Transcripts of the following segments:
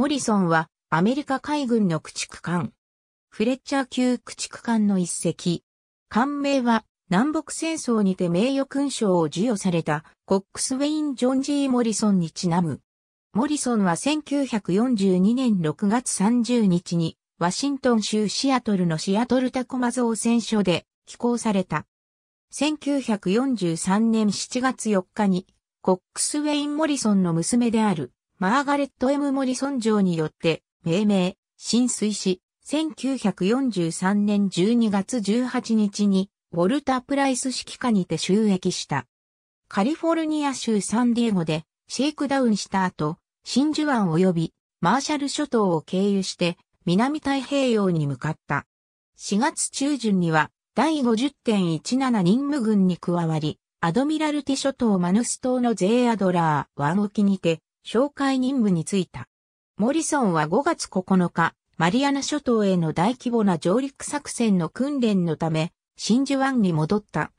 モリソンはアメリカ海軍の駆逐艦。フレッチャー級駆逐艦の一隻。艦名は南北戦争にて名誉勲章を授与されたコックスウェイン・ジョン・ジー・モリソンにちなむ。モリソンは1942年6月30日にワシントン州シアトルのシアトルタコマ造船所で寄港された。1943年7月4日にコックスウェイン・モリソンの娘であるマーガレット・ M・ モリソン城によって命名、浸水し、1943年12月18日に、ウォルター・プライス指揮下にて収益した。カリフォルニア州サンディエゴでシェイクダウンした後、真珠湾及びマーシャル諸島を経由して南太平洋に向かった。4月中旬には第50.17任務軍に加わり、アドミラルティ諸島マヌス島のゼーアドラー湾沖にて紹介任務に就いた。モリソンは5月9日、マリアナ諸島への大規模な上陸作戦の訓練のため、真珠湾に戻った。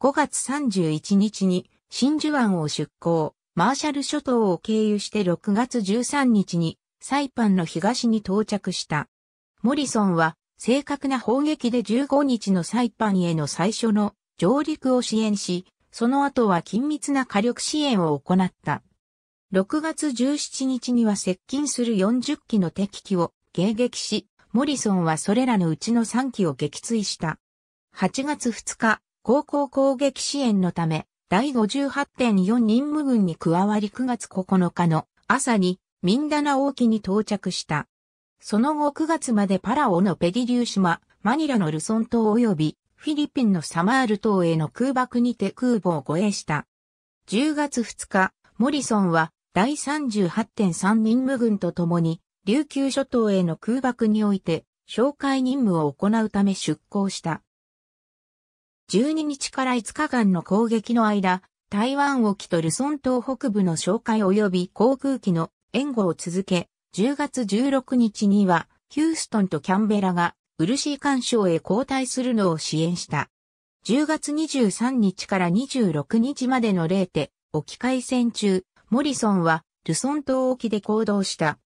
5月31日に真珠湾を出港、マーシャル諸島を経由して6月13日にサイパンの東に到着した。モリソンは正確な砲撃で15日のサイパンへの最初の上陸を支援し、その後は緊密な火力支援を行った。6月17日には接近する40機の敵機を迎撃し、モリソンはそれらのうちの3機を撃墜した。8月2日、高校攻撃支援のため、第58.4任務軍に加わり9月9日の朝にミンダナ王沖に到着した。その後9月までパラオのペディリュー島、マニラのルソン島及びフィリピンのサマール島への空爆にて空母を護衛した。10月2日、モリソンは第38.3任務軍と共に、琉球諸島への空爆において、紹介任務を行うため出港した。12日から5日間の攻撃の間、台湾沖とルソン島北部の紹介及び航空機の援護を続け、10月16日には、ヒューストンとキャンベラが、ー干渉へ交代するのを支援した。10月23日から26日までの0手、沖海戦中、モリソンはルソン島沖で行動した。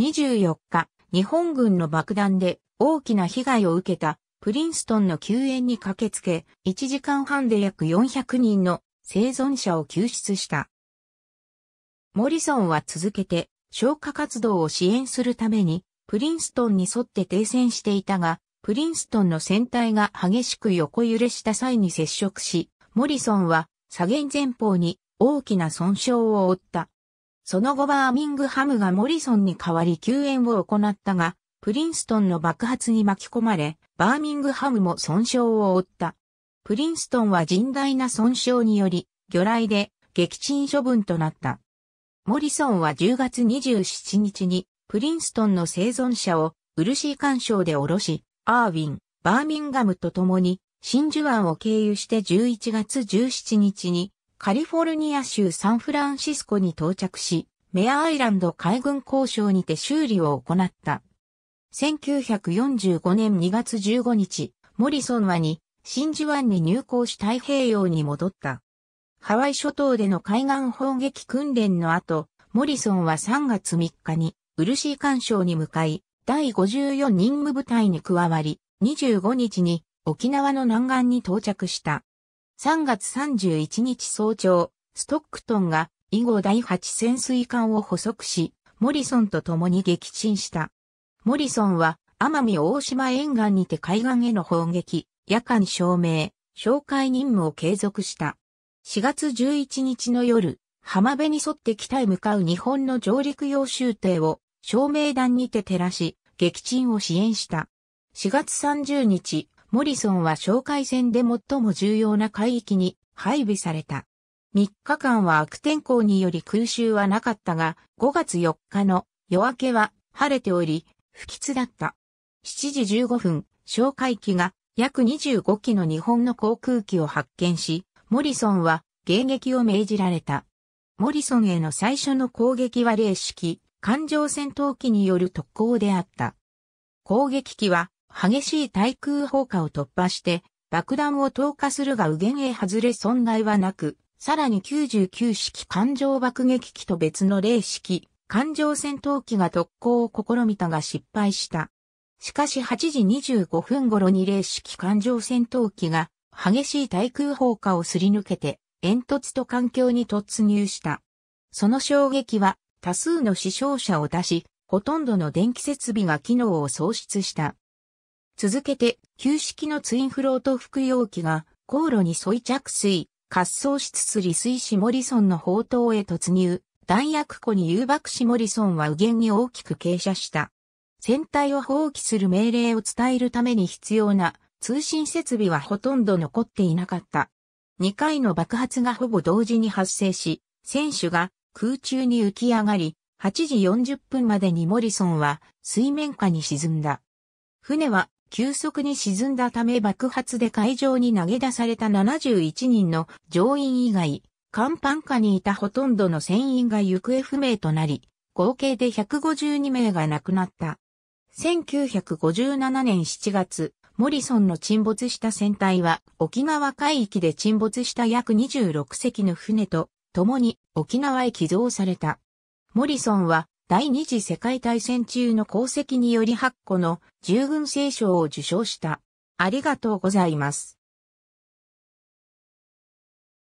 24日、日本軍の爆弾で大きな被害を受けたプリンストンの救援に駆けつけ、1時間半で約400人の生存者を救出した。モリソンは続けて消火活動を支援するためにプリンストンに沿って停戦していたが、プリンストンの船体が激しく横揺れした際に接触し、モリソンは左舷前方に大きな損傷を負った。その後バーミングハムがモリソンに代わり救援を行ったが、プリンストンの爆発に巻き込まれ、バーミングハムも損傷を負った。プリンストンは甚大な損傷により、魚雷で撃沈処分となった。モリソンは10月27日に、プリンストンの生存者を漆干渉で下ろし、アーウィン、バーミンガムと共に真珠湾を経由して11月17日にカリフォルニア州サンフランシスコに到着し、メアアイランド海軍交渉にて修理を行った。1945年2月15日、モリソンはに、真珠湾に入港し太平洋に戻った。ハワイ諸島での海岸砲撃訓練の後、モリソンは3月3日に、ー干渉に向かい、第54任務部隊に加わり、25日に沖縄の南岸に到着した。3月31日早朝、ストックトンが以後第8潜水艦を捕捉し、モリソンと共に撃沈した。モリソンは、奄美大島沿岸にて海岸への砲撃、夜間照明、哨戒任務を継続した。4月11日の夜、浜辺に沿って北へ向かう日本の上陸用舟艇を照明弾にて照らし、撃沈を支援した。4月30日、モリソンは哨戒戦で最も重要な海域に配備された。3日間は悪天候により空襲はなかったが、5月4日の夜明けは晴れており、不吉だった。7時15分、哨戒機が約25機の日本の航空機を発見し、モリソンは迎撃を命じられた。モリソンへの最初の攻撃は零式、艦上戦闘機による特攻であった。攻撃機は激しい対空砲火を突破して爆弾を投下するが右舷へ外れ損害はなく、さらに99式艦上爆撃機と別の零式艦上戦闘機が特攻を試みたが失敗した。しかし8時25分頃に零式艦上戦闘機が激しい対空砲火をすり抜けて煙突と環境に突入した。その衝撃は多数の死傷者を出し、ほとんどの電気設備が機能を喪失した。続けて、旧式のツインフロート服用機が、航路に沿い着水、滑走しつつ離水しモリソンの砲塔へ突入、弾薬庫に誘爆しモリソンは右舷に大きく傾斜した。船体を放棄する命令を伝えるために必要な通信設備はほとんど残っていなかった。2回の爆発がほぼ同時に発生し、選手が空中に浮き上がり、8時40分までにモリソンは水面下に沈んだ。船は急速に沈んだため爆発で海上に投げ出された71人の乗員以外、甲板下にいたほとんどの船員が行方不明となり、合計で152名が亡くなった。1957年7月、モリソンの沈没した船体は沖縄海域で沈没した約26隻の船と共に沖縄へ寄贈された。モリソンは第二次世界大戦中の功績により8個の従軍聖賞を受賞した。ありがとうございます。